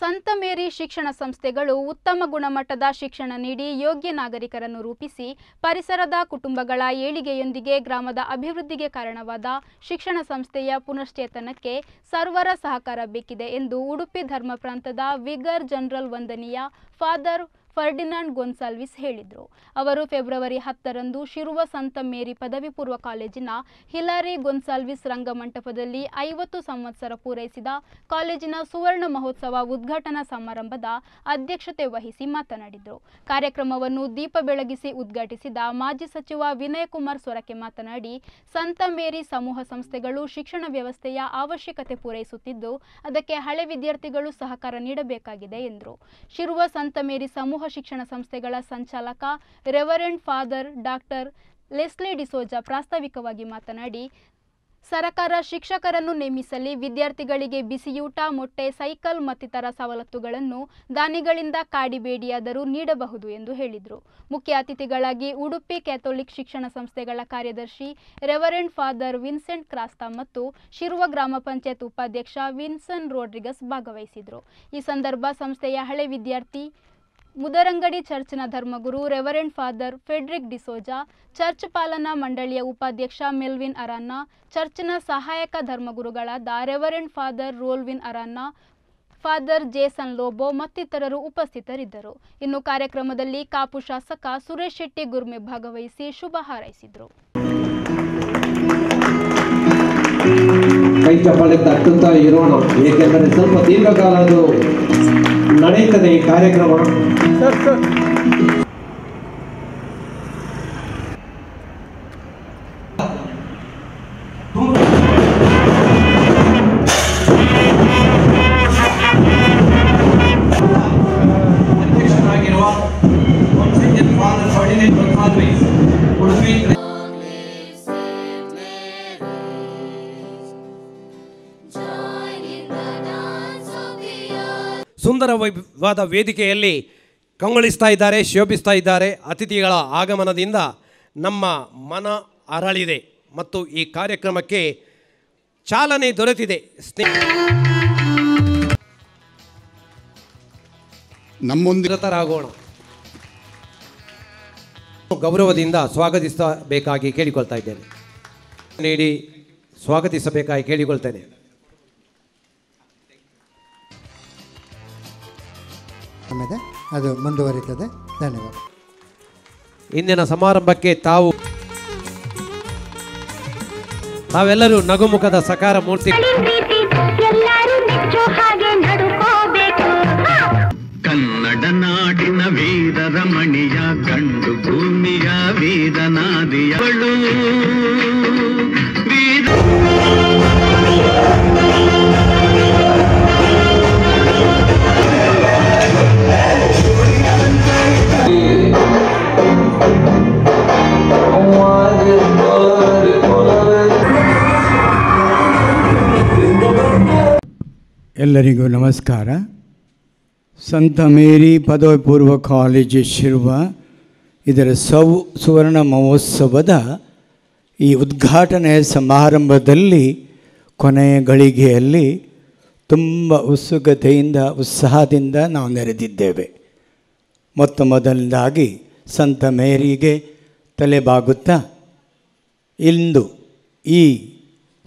ಸಂತ ಮೇರಿ ಶಿಕ್ಷಣ ಸಂಸ್ಥೆಗಳು ಉತ್ತಮ ಗುಣಮಟ್ಟದ ಶಿಕ್ಷಣ ನೀಡಿ ಯೋಗ್ಯ ನಾಗರಿಕರನ್ನು ರೂಪಿಸಿ ಪರಿಸರದ ಕುಟುಂಬಗಳ ಏಳಿಗೆಯೊಂದಿಗೆ ಗ್ರಾಮದ ಅಭಿವೃದ್ಧಿಗೆ ಕಾರಣವಾದ ಶಿಕ್ಷಣ ಸಂಸ್ಥೆಯ ಪುನಶ್ಚೇತನಕ್ಕೆ ಸರ್ವರ ಸಹಕಾರ ಬೇಕಿದೆ ಎಂದು ಉಡುಪಿ ಧರ್ಮ ಪ್ರಾಂತದ ವಿಗರ್ ಜನರಲ್ ವಂದನೀಯ ಫಾದರ್ ಫರ್ಡಿನಾಂಡ್ ಗೊನ್ಸಾಲ್ವಿಸ್ ಹೇಳಿದರು ಅವರು ಫೆಬ್ರವರಿ ಹತ್ತರಂದು ಶಿರುವ ಸಂತ ಮೇರಿ ಪದವಿ ಪೂರ್ವ ಕಾಲೇಜಿನ ಹಿಲಾರಿ ಗೊನ್ಸಾಲ್ವಿಸ್ ರಂಗಮಂಟಪದಲ್ಲಿ ಐವತ್ತು ಸಂವತ್ಸರ ಪೂರೈಸಿದ ಕಾಲೇಜಿನ ಸುವರ್ಣ ಮಹೋತ್ಸವ ಉದ್ಘಾಟನಾ ಸಮಾರಂಭದ ಅಧ್ಯಕ್ಷತೆ ವಹಿಸಿ ಮಾತನಾಡಿದರು ಕಾರ್ಯಕ್ರಮವನ್ನು ದೀಪ ಬೆಳಗಿಸಿ ಉದ್ಘಾಟಿಸಿದ ಮಾಜಿ ಸಚಿವ ವಿನಯ್ ಕುಮಾರ್ ಸೊರಕೆ ಮಾತನಾಡಿ ಸಂತ ಮೇರಿ ಸಮೂಹ ಸಂಸ್ಥೆಗಳು ಶಿಕ್ಷಣ ವ್ಯವಸ್ಥೆಯ ಅವಶ್ಯಕತೆ ಪೂರೈಸುತ್ತಿದ್ದು ಅದಕ್ಕೆ ಹಳೆ ವಿದ್ಯಾರ್ಥಿಗಳು ಸಹಕಾರ ನೀಡಬೇಕಾಗಿದೆ ಎಂದರು ಶಿರುವ ಸಂತ ಮೇರಿ ಸಮೂಹ ಶಿಕ್ಷಣ ಸಂಸ್ಥೆಗಳ ಸಂಚಾಲಕ reverend father doctor Leslie D'Souza ಪ್ರಾಸ್ತಾವಿಕವಾಗಿ ಮಾತನಾಡಿ ಸರಕಾರ ಶಿಕ್ಷಕರನ್ನು ನೇಮಿಸಲಿ ವಿದ್ಯಾರ್ಥಿಗಳಿಗೆ ಬಿಸಿಯೂಟ ಮೊಟ್ಟೆ ಸೈಕಲ್ ಮತ್ತಿತರ ಸವಲತ್ತುಗಳನ್ನು ದಾನಿಗಳಿಂದ ಕಾಡಿಬೇಡಿಯಾದರೂ ನೀಡಬಹುದು ಎಂದು ಹೇಳಿದರು ಮುಖ್ಯ ಅತಿಥಿಗಳಾಗಿ ಉಡುಪಿ ಕ್ಯಾಥೋಲಿಕ್ ಶಿಕ್ಷಣ ಸಂಸ್ಥೆಗಳ ಕಾರ್ಯದರ್ಶಿ ರೆವರೆಂಡ್ ಫಾದರ್ ವಿನ್ಸೆಂಟ್ ಕ್ರಾಸ್ತಾ ಮತ್ತು ಶಿರುವ ಗ್ರಾಮ ಪಂಚಾಯತ್ ಉಪಾಧ್ಯಕ್ಷ ವಿನ್ಸನ್ ರೋಡ್ರಿಗಸ್ ಭಾಗವಹಿಸಿದರು ಈ ಸಂದರ್ಭ ಸಂಸ್ಥೆಯ ಹಳೆ ವಿದ್ಯಾರ್ಥಿ ಮುದರಂಗಡಿ ಚರ್ಚ್ನ ಧರ್ಮಗುರು reverend father Frederick D'Souza church ಪಾಲನಾ ಮಂಡಳಿಯ ಉಪಾಧ್ಯಕ್ಷ ಮೆಲ್ವಿನ್ ಅರನ್ನ ಚರ್ಚ್ನ ಸಹಾಯಕ ಧರ್ಮಗುರುಗಳಾದ reverend father Rolvin Aranha father Jason Lobo ಮತ್ತಿತರರು ಉಪಸ್ಥಿತರಿದ್ದರು ಇನ್ನು ಕಾರ್ಯಕ್ರಮದಲ್ಲಿ ಕಾಪು ಶಾಸಕ ಸುರೇಶ್ ಶೆಟ್ಟಿ ಗುರ್ಮೆ ಭಾಗವಹಿಸಿ ಶುಭ ಹಾರೈಸಿದರು ಕೈ ಚಪ್ಪಾಳೆ ತಟ್ಟುತ್ತಾ ಇರೋಣ ಏಕೆಂದರೆ ಸ್ವಲ್ಪ ದೀರ್ಘಕಾಲ ಅದು ನಡೆಯುತ್ತದೆ ಈ ಕಾರ್ಯಕ್ರಮಗಳು ವಿವಾದ ವೇದಿಕೆಯಲ್ಲಿ ಕಂಗೊಳಿಸ್ತಾ ಇದ್ದಾರೆ ಶೋಭಿಸ್ತಾ ಇದ್ದಾರೆ ಅತಿಥಿಗಳ ಆಗಮನದಿಂದ ನಮ್ಮ ಮನ ಅರಳಿದೆ ಮತ್ತು ಈ ಕಾರ್ಯಕ್ರಮಕ್ಕೆ ಚಾಲನೆ ದೊರೆತಿದೆ ಸ್ನೇಹ ನಮ್ಮೊಂದಿರತರಾಗೋಣ ಗೌರವದಿಂದ ಸ್ವಾಗತಿಸಬೇಕಾಗಿ ಕೇಳಿಕೊಳ್ತಾ ಇದ್ದೇನೆ ನೀಡಿ ಸ್ವಾಗತಿಸಬೇಕಾಗಿ ಕೇಳಿಕೊಳ್ತೇನೆ ಕಾರ್ಯಕ್ರಮ ಇದೆ ಅದು ಮುಂದುವರಿತದೆ ಧನ್ಯವಾದ ಇಂದಿನ ಸಮಾರಂಭಕ್ಕೆ ತಾವು ತಾವೆಲ್ಲರೂ ನಗುಮುಖದ ಸಕಾರ ಮೂರ್ತಿ ಕನ್ನಡ ನಾಡಿನ ವೀರ ರಮಣಿಯ ಗಂಡು ಭೂಮಿಯ ವೀರನಾದಿಯಳು ಎಲ್ಲರಿಗೂ ನಮಸ್ಕಾರ ಸಂತ ಮೇರಿ ಪದವಿ ಪೂರ್ವ ಕಾಲೇಜು ಶಿರುವ ಇದರ ಸೌ ಸುವರ್ಣ ಮಹೋತ್ಸವದ ಈ ಉದ್ಘಾಟನೆಯ ಸಮಾರಂಭದಲ್ಲಿ ಕೊನೆಯ ಗಳಿಗೆಯಲ್ಲಿ ತುಂಬ ಉತ್ಸುಕತೆಯಿಂದ ಉತ್ಸಾಹದಿಂದ ನಾವು ನೆರೆದಿದ್ದೇವೆ ಮೊತ್ತ ಮೊದಲನೇದಾಗಿ ಸಂತ ಮೇರಿಗೆ ತಲೆಬಾಗುತ್ತಾ ಇಂದು ಈ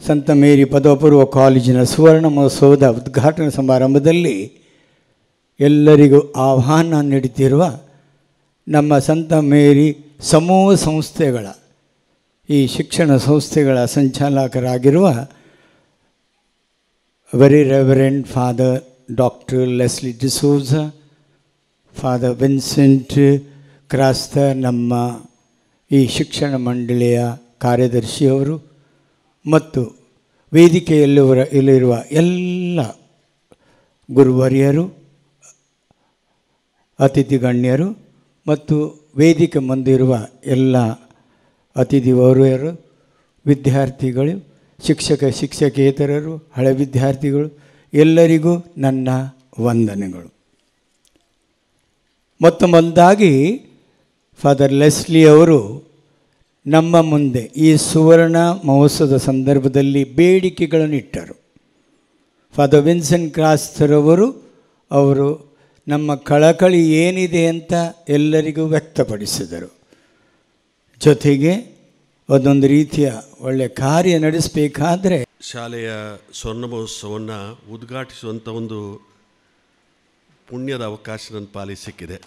ಸಂತ ಮೇರಿ ಪದವಪೂರ್ವ ಕಾಲೇಜಿನ ಸುವರ್ಣ ಮಹೋತ್ಸವದ ಉದ್ಘಾಟನಾ ಸಮಾರಂಭದಲ್ಲಿ ಎಲ್ಲರಿಗೂ ಆಹ್ವಾನ ನೀಡುತ್ತಿರುವ ನಮ್ಮ ಸಂತ ಮೇರಿ ಸಮೂಹ ಸಂಸ್ಥೆಗಳ ಈ ಶಿಕ್ಷಣ ಸಂಸ್ಥೆಗಳ ಸಂಚಾಲಕರಾಗಿರುವ very reverend father doctor Leslie D'Souza father Vincent Crasta ನಮ್ಮ ಈ ಶಿಕ್ಷಣ ಮಂಡಳಿಯ ಕಾರ್ಯದರ್ಶಿಯವರು ಮತ್ತು ವೇದಿಕೆಯಲ್ಲಿರುವ ಇಲ್ಲಿರುವ ಎಲ್ಲ ಗುರುವರಿಯರು ಅತಿಥಿ ಗಣ್ಯರು ಮತ್ತು ವೇದಿಕೆ ಮುಂದಿರುವ ಎಲ್ಲ ಅತಿಥಿ ವರ್ಯರು ವಿದ್ಯಾರ್ಥಿಗಳು ಶಿಕ್ಷಕ ಶಿಕ್ಷಕೇತರರು ಹಳೆ ವಿದ್ಯಾರ್ಥಿಗಳು ಎಲ್ಲರಿಗೂ ನನ್ನ ವಂದನೆಗಳು ಮೊತ್ತ ಫಾದರ್ ಲೆಸ್ಲಿ ಅವರು ನಮ್ಮ ಮುಂದೆ ಈ ಸುವರ್ಣ ಮಹೋತ್ಸವದ ಸಂದರ್ಭದಲ್ಲಿ ಬೇಡಿಕೆಗಳನ್ನು ಇಟ್ಟರು ಫಾದರ್ ವಿನ್ಸನ್ ಕ್ರಾಸ್ತರವರು ಅವರು ನಮ್ಮ ಕಳಕಳಿ ಏನಿದೆ ಅಂತ ಎಲ್ಲರಿಗೂ ವ್ಯಕ್ತಪಡಿಸಿದರು ಜೊತೆಗೆ ಅದೊಂದು ರೀತಿಯ ಒಳ್ಳೆಯ ಕಾರ್ಯ ನಡೆಸಬೇಕಾದರೆ ಶಾಲೆಯ ಸ್ವರ್ಣ ಮಹೋತ್ಸವವನ್ನು ಉದ್ಘಾಟಿಸುವಂಥ ಒಂದು ಪುಣ್ಯದ ಅವಕಾಶ ನನ್ನ ಸಿಕ್ಕಿದೆ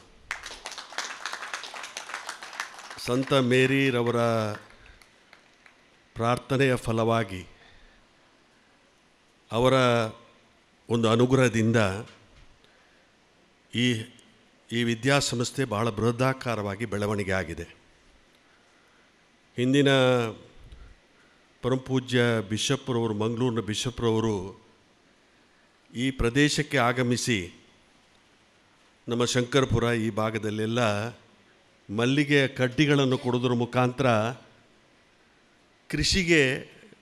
ಸಂತ ಮೇರಿರವರ ಪ್ರಾರ್ಥನೆಯ ಫಲವಾಗಿ ಅವರ ಒಂದು ಅನುಗ್ರಹದಿಂದ ಈ ಈ ವಿದ್ಯಾಸಂಸ್ಥೆ ಬಹಳ ಬೃಹದಾಕಾರವಾಗಿ ಬೆಳವಣಿಗೆ ಆಗಿದೆ ಹಿಂದಿನ ಪರಮಪೂಜ್ಯ ಬಿಷಪ್ರವರು ಮಂಗಳೂರಿನ ಬಿಷಪ್ರವರು ಈ ಪ್ರದೇಶಕ್ಕೆ ಆಗಮಿಸಿ ನಮ್ಮ ಶಂಕರ್ಪುರ ಈ ಭಾಗದಲ್ಲೆಲ್ಲ ಮಲ್ಲಿಗೆಯ ಕಡ್ಡಿಗಳನ್ನು ಕೊಡೋದ್ರ ಮುಖಾಂತರ ಕೃಷಿಗೆ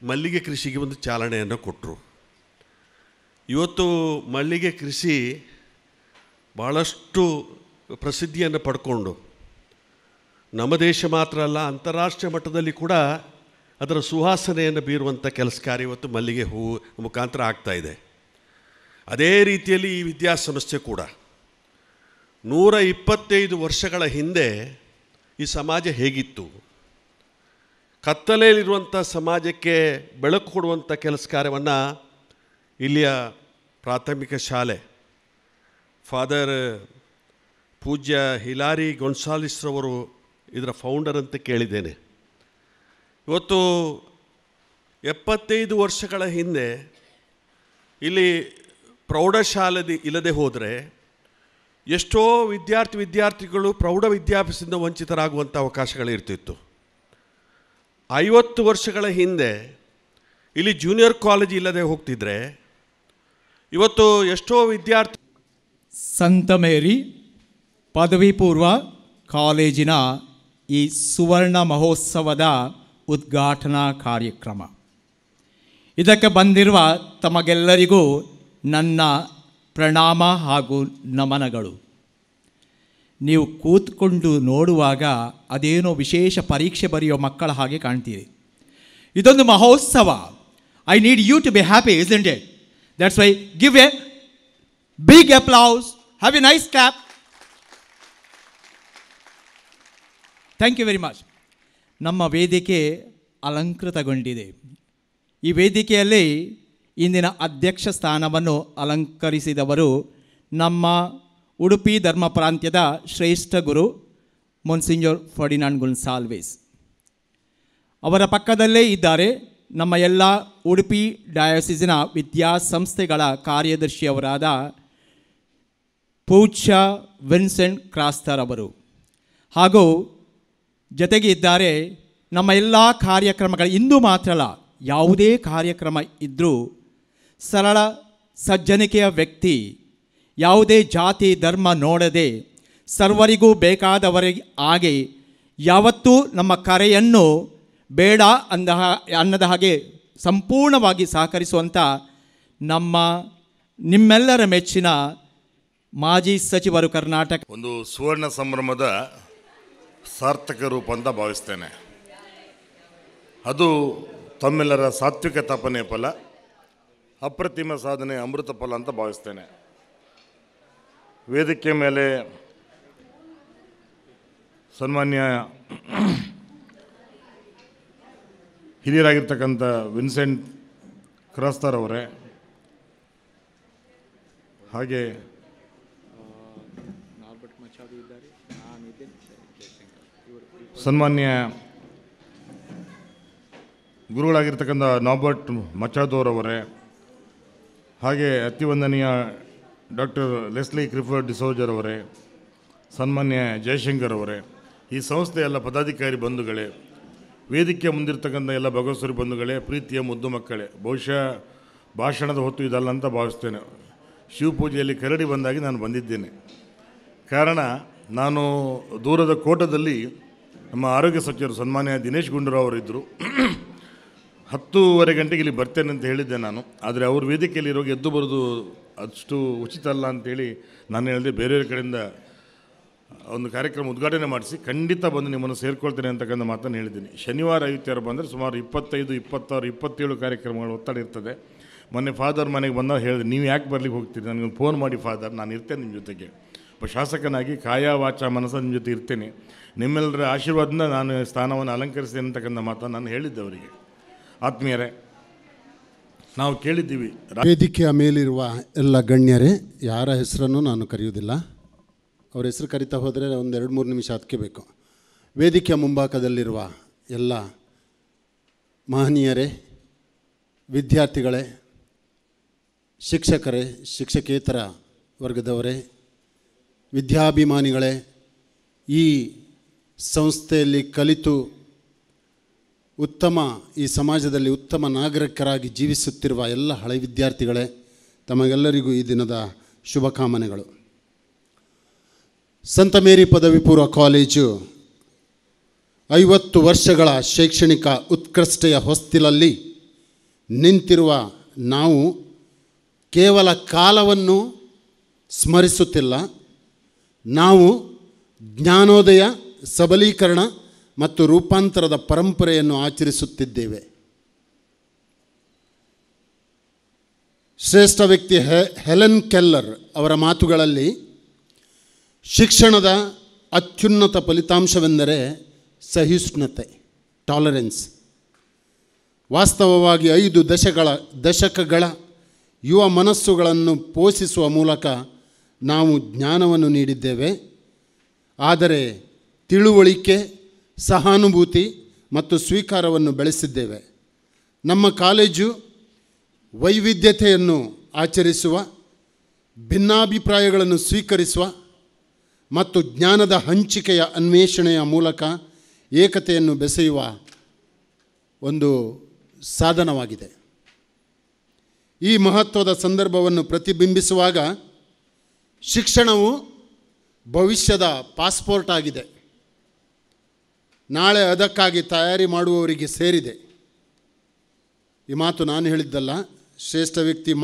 ಮಲ್ಲಿಗೆ ಕೃಷಿಗೆ ಒಂದು ಚಾಲನೆಯನ್ನು ಕೊಟ್ಟರು ಇವತ್ತು ಮಲ್ಲಿಗೆ ಕೃಷಿ ಭಾಳಷ್ಟು ಪ್ರಸಿದ್ಧಿಯನ್ನು ಪಡ್ಕೊಂಡು ನಮ್ಮ ದೇಶ ಮಾತ್ರ ಅಲ್ಲ ಅಂತಾರಾಷ್ಟ್ರೀಯ ಮಟ್ಟದಲ್ಲಿ ಕೂಡ ಅದರ ಸುವಾಸನೆಯನ್ನು ಬೀರುವಂಥ ಕೆಲಸ ಕಾರ್ಯ ಇವತ್ತು ಮಲ್ಲಿಗೆ ಹೂವು ಮುಖಾಂತರ ಆಗ್ತಾಯಿದೆ ಅದೇ ರೀತಿಯಲ್ಲಿ ಈ ವಿದ್ಯಾಸಂಸ್ಥೆ ಕೂಡ ನೂರ ಇಪ್ಪತ್ತೈದು ವರ್ಷಗಳ ಹಿಂದೆ ಈ ಸಮಾಜ ಹೇಗಿತ್ತು ಕತ್ತಲೆಯಲ್ಲಿರುವಂಥ ಸಮಾಜಕ್ಕೆ ಬೆಳಕು ಕೊಡುವಂಥ ಕೆಲಸ ಕಾರ್ಯವನ್ನು ಇಲ್ಲಿಯ ಪ್ರಾಥಮಿಕ ಶಾಲೆ ಫಾದರ್ ಪೂಜ್ಯ ಹಿಲಾರಿ ರವರು ಇದರ ಫೌಂಡರ್ ಅಂತ ಕೇಳಿದ್ದೇನೆ ಇವತ್ತು ಎಪ್ಪತ್ತೈದು ವರ್ಷಗಳ ಹಿಂದೆ ಇಲ್ಲಿ ಪ್ರೌಢಶಾಲೆ ಇಲ್ಲದೆ ಹೋದರೆ ಎಷ್ಟೋ ವಿದ್ಯಾರ್ಥಿ ವಿದ್ಯಾರ್ಥಿಗಳು ಪ್ರೌಢ ವಿದ್ಯಾಭ್ಯಾಸದಿಂದ ವಂಚಿತರಾಗುವಂಥ ಅವಕಾಶಗಳಿರ್ತಿತ್ತು ಐವತ್ತು ವರ್ಷಗಳ ಹಿಂದೆ ಇಲ್ಲಿ ಜೂನಿಯರ್ ಕಾಲೇಜ್ ಇಲ್ಲದೆ ಹೋಗ್ತಿದ್ರೆ ಇವತ್ತು ಎಷ್ಟೋ ವಿದ್ಯಾರ್ಥಿ ಸಂತ ಮೇರಿ ಪದವಿ ಪೂರ್ವ ಕಾಲೇಜಿನ ಈ ಸುವರ್ಣ ಮಹೋತ್ಸವದ ಉದ್ಘಾಟನಾ ಕಾರ್ಯಕ್ರಮ ಇದಕ್ಕೆ ಬಂದಿರುವ ತಮಗೆಲ್ಲರಿಗೂ ನನ್ನ ಪ್ರಣಾಮ ಹಾಗೂ ನಮನಗಳು ನೀವು ಕೂತ್ಕೊಂಡು ನೋಡುವಾಗ ಅದೇನೋ ವಿಶೇಷ ಪರೀಕ್ಷೆ ಬರೆಯೋ ಮಕ್ಕಳ ಹಾಗೆ ಕಾಣ್ತೀರಿ ಇದೊಂದು ಮಹೋತ್ಸವ I need you to be happy is in it that's why give a big applause have a nice clap thank you very much ನಮ್ಮ ವೇದಿಕೆ ಅಲಂಕೃತಗೊಂಡಿದೆ ಈ ವೇದಿಕೆಯಲ್ಲಿ ಇಂದಿನ ಅಧ್ಯಕ್ಷ ಸ್ಥಾನವನ್ನು ಅಲಂಕರಿಸಿದವರು ನಮ್ಮ ಉಡುಪಿ ಧರ್ಮ ಪ್ರಾಂತ್ಯದ ಶ್ರೇಷ್ಠ ಗುರು ಮೊನ್ಸಿಂಜೋರ್ ಫರ್ಡಿನಾಂಡ್ ಗುನ್ಸಾಲ್ವೇಸ್ ಅವರ ಪಕ್ಕದಲ್ಲೇ ಇದ್ದಾರೆ ನಮ್ಮ ಎಲ್ಲ ಉಡುಪಿ ಡಯಾಸಿಸಿನ ವಿದ್ಯಾಸಂಸ್ಥೆಗಳ ಕಾರ್ಯದರ್ಶಿಯವರಾದ ಪೂಜ್ಯ ವಿನ್ಸೆಂಟ್ ಕ್ರಾಸ್ತರ್ ಅವರು ಹಾಗೂ ಜೊತೆಗೆ ಇದ್ದಾರೆ ನಮ್ಮ ಎಲ್ಲ ಕಾರ್ಯಕ್ರಮಗಳ ಇಂದು ಮಾತ್ರ ಅಲ್ಲ ಯಾವುದೇ ಕಾರ್ಯಕ್ರಮ ಇದ್ದರೂ ಸರಳ ಸಜ್ಜನಿಕೆಯ ವ್ಯಕ್ತಿ ಯಾವುದೇ ಜಾತಿ ಧರ್ಮ ನೋಡದೆ ಸರ್ವರಿಗೂ ಬೇಕಾದವರಿಗೆ ಆಗಿ ಯಾವತ್ತೂ ನಮ್ಮ ಕರೆಯನ್ನು ಬೇಡ ಅಂದ ಅನ್ನದ ಹಾಗೆ ಸಂಪೂರ್ಣವಾಗಿ ಸಹಕರಿಸುವಂಥ ನಮ್ಮ ನಿಮ್ಮೆಲ್ಲರ ಮೆಚ್ಚಿನ ಮಾಜಿ ಸಚಿವರು ಕರ್ನಾಟಕ ಒಂದು ಸುವರ್ಣ ಸಂಭ್ರಮದ ಸಾರ್ಥಕ ರೂಪ ಅಂತ ಭಾವಿಸ್ತೇನೆ ಅದು ತಮ್ಮೆಲ್ಲರ ಸಾತ್ವಿಕ ತಪನೆ ಫಲ ಅಪ್ರತಿಮ ಸಾಧನೆ ಅಮೃತ ಫಲ ಅಂತ ಭಾವಿಸ್ತೇನೆ ವೇದಿಕೆ ಮೇಲೆ ಸನ್ಮಾನ್ಯ ಹಿರಿಯರಾಗಿರ್ತಕ್ಕಂಥ ವಿನ್ಸೆಂಟ್ ಕ್ರಾಸ್ತಾರ್ ಅವರೇ ಹಾಗೆ ಸನ್ಮಾನ್ಯ ಗುರುಗಳಾಗಿರ್ತಕ್ಕಂಥ ನಾಬರ್ಟ್ ಮಚಾದೋರವರೇ ಹಾಗೆ ಅತಿವಂದನೀಯ ಡಾಕ್ಟರ್ ಲೆಸ್ಲಿ ಕ್ರಿಫರ್ ಡಿಸೋಜರ್ ಅವರೇ ಸನ್ಮಾನ್ಯ ಜಯಶಂಕರ್ ಅವರೇ ಈ ಸಂಸ್ಥೆಯ ಎಲ್ಲ ಪದಾಧಿಕಾರಿ ಬಂಧುಗಳೇ ವೇದಿಕೆ ಮುಂದಿರ್ತಕ್ಕಂಥ ಎಲ್ಲ ಭಗವಸ್ವರಿ ಬಂಧುಗಳೇ ಪ್ರೀತಿಯ ಮುದ್ದು ಮಕ್ಕಳೇ ಬಹುಶಃ ಭಾಷಣದ ಹೊತ್ತು ಇದಲ್ಲ ಅಂತ ಭಾವಿಸ್ತೇನೆ ಶಿವಪೂಜೆಯಲ್ಲಿ ಕರಡಿ ಬಂದಾಗಿ ನಾನು ಬಂದಿದ್ದೇನೆ ಕಾರಣ ನಾನು ದೂರದ ಕೋಟದಲ್ಲಿ ನಮ್ಮ ಆರೋಗ್ಯ ಸಚಿವರು ಸನ್ಮಾನ್ಯ ದಿನೇಶ್ ಗುಂಡೂರಾವ್ ಅವರಿದ್ದರು ಹತ್ತೂವರೆ ಗಂಟೆಗೆ ಇಲ್ಲಿ ಬರ್ತೇನೆ ಅಂತ ಹೇಳಿದ್ದೆ ನಾನು ಆದರೆ ಅವ್ರ ವೇದಿಕೆಯಲ್ಲಿ ಇರೋಗೆ ಎದ್ದು ಬರೋದು ಅಷ್ಟು ಉಚಿತ ಅಲ್ಲ ಅಂತೇಳಿ ನಾನು ಹೇಳಿದೆ ಬೇರೆಯವ್ರ ಕಡೆಯಿಂದ ಒಂದು ಕಾರ್ಯಕ್ರಮ ಉದ್ಘಾಟನೆ ಮಾಡಿಸಿ ಖಂಡಿತ ಬಂದು ನಿಮ್ಮನ್ನು ಸೇರ್ಕೊಳ್ತೇನೆ ಅಂತಕ್ಕಂಥ ಮಾತನ್ನು ಹೇಳಿದ್ದೀನಿ ಶನಿವಾರ ಐವತ್ತಾರು ಬಂದರೆ ಸುಮಾರು ಇಪ್ಪತ್ತೈದು ಇಪ್ಪತ್ತಾರು ಇಪ್ಪತ್ತೇಳು ಕಾರ್ಯಕ್ರಮಗಳು ಒತ್ತಡ ಇರ್ತದೆ ಮೊನ್ನೆ ಫಾದರ್ ಮನೆಗೆ ಬಂದಾಗ ಹೇಳಿದೆ ನೀವು ಯಾಕೆ ಬರ್ಲಿಕ್ಕೆ ಹೋಗ್ತೀರಿ ನನಗೊಂದು ಫೋನ್ ಮಾಡಿ ಫಾದರ್ ನಾನು ಇರ್ತೇನೆ ನಿಮ್ಮ ಜೊತೆಗೆ ಒಬ್ಬ ಶಾಸಕನಾಗಿ ಕಾಯ ವಾಚ ಮನಸ್ಸ ನಿಮ್ಮ ಜೊತೆ ಇರ್ತೇನೆ ನಿಮ್ಮೆಲ್ಲರ ಆಶೀರ್ವಾದದಿಂದ ನಾನು ಸ್ಥಾನವನ್ನು ಅಲಂಕರಿಸ್ತೇನೆ ಅಂತಕ್ಕಂಥ ಮಾತನ್ನು ನಾನು ಹೇಳಿದ್ದೆ ಅವರಿಗೆ ಆತ್ಮೀಯರೇ ನಾವು ಕೇಳಿದ್ದೀವಿ ವೇದಿಕೆಯ ಮೇಲಿರುವ ಎಲ್ಲ ಗಣ್ಯರೇ ಯಾರ ಹೆಸರನ್ನು ನಾನು ಕರೆಯುವುದಿಲ್ಲ ಅವ್ರ ಹೆಸರು ಕರಿತಾ ಹೋದರೆ ಒಂದು ಎರಡು ಮೂರು ನಿಮಿಷ ಅದಕ್ಕೆ ಬೇಕು ವೇದಿಕೆಯ ಮುಂಭಾಗದಲ್ಲಿರುವ ಎಲ್ಲ ಮಹನೀಯರೇ ವಿದ್ಯಾರ್ಥಿಗಳೇ ಶಿಕ್ಷಕರೇ ಶಿಕ್ಷಕೇತರ ವರ್ಗದವರೇ ವಿದ್ಯಾಭಿಮಾನಿಗಳೇ ಈ ಸಂಸ್ಥೆಯಲ್ಲಿ ಕಲಿತು ಉತ್ತಮ ಈ ಸಮಾಜದಲ್ಲಿ ಉತ್ತಮ ನಾಗರಿಕರಾಗಿ ಜೀವಿಸುತ್ತಿರುವ ಎಲ್ಲ ಹಳೆ ವಿದ್ಯಾರ್ಥಿಗಳೇ ತಮಗೆಲ್ಲರಿಗೂ ಈ ದಿನದ ಶುಭಕಾಮನೆಗಳು ಸಂತ ಮೇರಿ ಪದವಿ ಪೂರ್ವ ಕಾಲೇಜು ಐವತ್ತು ವರ್ಷಗಳ ಶೈಕ್ಷಣಿಕ ಉತ್ಕೃಷ್ಟೆಯ ಹೊಸ್ತಿಲಲ್ಲಿ ನಿಂತಿರುವ ನಾವು ಕೇವಲ ಕಾಲವನ್ನು ಸ್ಮರಿಸುತ್ತಿಲ್ಲ ನಾವು ಜ್ಞಾನೋದಯ ಸಬಲೀಕರಣ ಮತ್ತು ರೂಪಾಂತರದ ಪರಂಪರೆಯನ್ನು ಆಚರಿಸುತ್ತಿದ್ದೇವೆ ಶ್ರೇಷ್ಠ ವ್ಯಕ್ತಿ ಹೆಲೆನ್ ಕೆಲ್ಲರ್ ಅವರ ಮಾತುಗಳಲ್ಲಿ ಶಿಕ್ಷಣದ ಅತ್ಯುನ್ನತ ಫಲಿತಾಂಶವೆಂದರೆ ಸಹಿಷ್ಣುತೆ ಟಾಲರೆನ್ಸ್ ವಾಸ್ತವವಾಗಿ ಐದು ದಶಗಳ ದಶಕಗಳ ಯುವ ಮನಸ್ಸುಗಳನ್ನು ಪೋಷಿಸುವ ಮೂಲಕ ನಾವು ಜ್ಞಾನವನ್ನು ನೀಡಿದ್ದೇವೆ ಆದರೆ ತಿಳುವಳಿಕೆ ಸಹಾನುಭೂತಿ ಮತ್ತು ಸ್ವೀಕಾರವನ್ನು ಬೆಳೆಸಿದ್ದೇವೆ ನಮ್ಮ ಕಾಲೇಜು ವೈವಿಧ್ಯತೆಯನ್ನು ಆಚರಿಸುವ ಭಿನ್ನಾಭಿಪ್ರಾಯಗಳನ್ನು ಸ್ವೀಕರಿಸುವ ಮತ್ತು ಜ್ಞಾನದ ಹಂಚಿಕೆಯ ಅನ್ವೇಷಣೆಯ ಮೂಲಕ ಏಕತೆಯನ್ನು ಬೆಸೆಯುವ ಒಂದು ಸಾಧನವಾಗಿದೆ ಈ ಮಹತ್ವದ ಸಂದರ್ಭವನ್ನು ಪ್ರತಿಬಿಂಬಿಸುವಾಗ ಶಿಕ್ಷಣವು ಭವಿಷ್ಯದ ಪಾಸ್ಪೋರ್ಟ್ ಆಗಿದೆ ನಾಳೆ ಅದಕ್ಕಾಗಿ ತಯಾರಿ ಮಾಡುವವರಿಗೆ ಸೇರಿದೆ ಈ ಮಾತು ನಾನು ಹೇಳಿದ್ದಲ್ಲ ಶ್ರೇಷ್ಠ ವ್ಯಕ್ತಿ